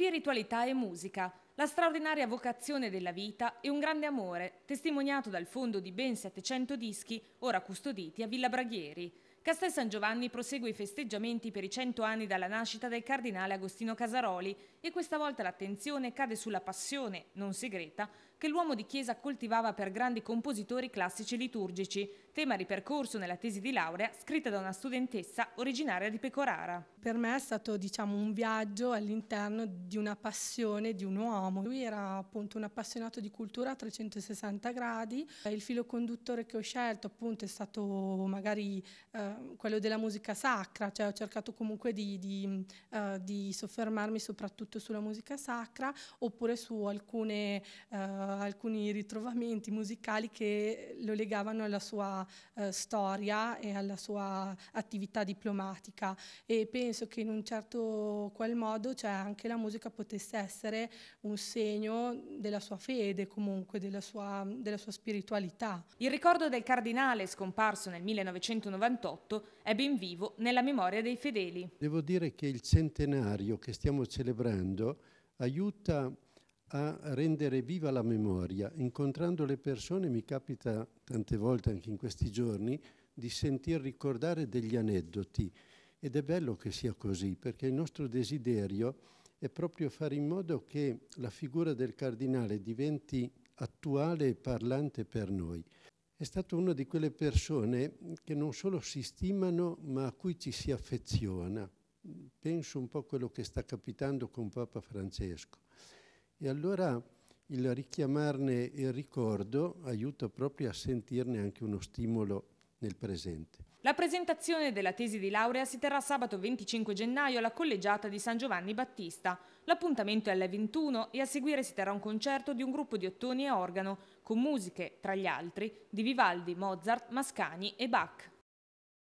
spiritualità e musica la straordinaria vocazione della vita e un grande amore, testimoniato dal fondo di ben 700 dischi, ora custoditi a Villa Braghieri. Castel San Giovanni prosegue i festeggiamenti per i 100 anni dalla nascita del cardinale Agostino Casaroli e questa volta l'attenzione cade sulla passione, non segreta, che l'uomo di chiesa coltivava per grandi compositori classici liturgici, tema ripercorso nella tesi di laurea scritta da una studentessa originaria di Pecorara. Per me è stato diciamo, un viaggio all'interno di una passione di un uomo uomo. Lui era appunto un appassionato di cultura a 360 gradi. Eh, il filo conduttore che ho scelto appunto è stato magari eh, quello della musica sacra, cioè ho cercato comunque di, di, eh, di soffermarmi soprattutto sulla musica sacra oppure su alcune, eh, alcuni ritrovamenti musicali che lo legavano alla sua eh, storia e alla sua attività diplomatica e penso che in un certo qual modo cioè, anche la musica potesse essere un un segno della sua fede, comunque della sua, della sua spiritualità. Il ricordo del cardinale scomparso nel 1998 è ben vivo nella memoria dei fedeli. Devo dire che il centenario che stiamo celebrando aiuta a rendere viva la memoria. Incontrando le persone mi capita tante volte anche in questi giorni di sentir ricordare degli aneddoti ed è bello che sia così perché il nostro desiderio è proprio fare in modo che la figura del cardinale diventi attuale e parlante per noi. È stato una di quelle persone che non solo si stimano, ma a cui ci si affeziona. Penso un po' a quello che sta capitando con Papa Francesco. E allora il richiamarne il ricordo aiuta proprio a sentirne anche uno stimolo nel presente. La presentazione della tesi di laurea si terrà sabato 25 gennaio alla collegiata di San Giovanni Battista. L'appuntamento è alle 21 e a seguire si terrà un concerto di un gruppo di ottoni e organo, con musiche, tra gli altri, di Vivaldi, Mozart, Mascagni e Bach.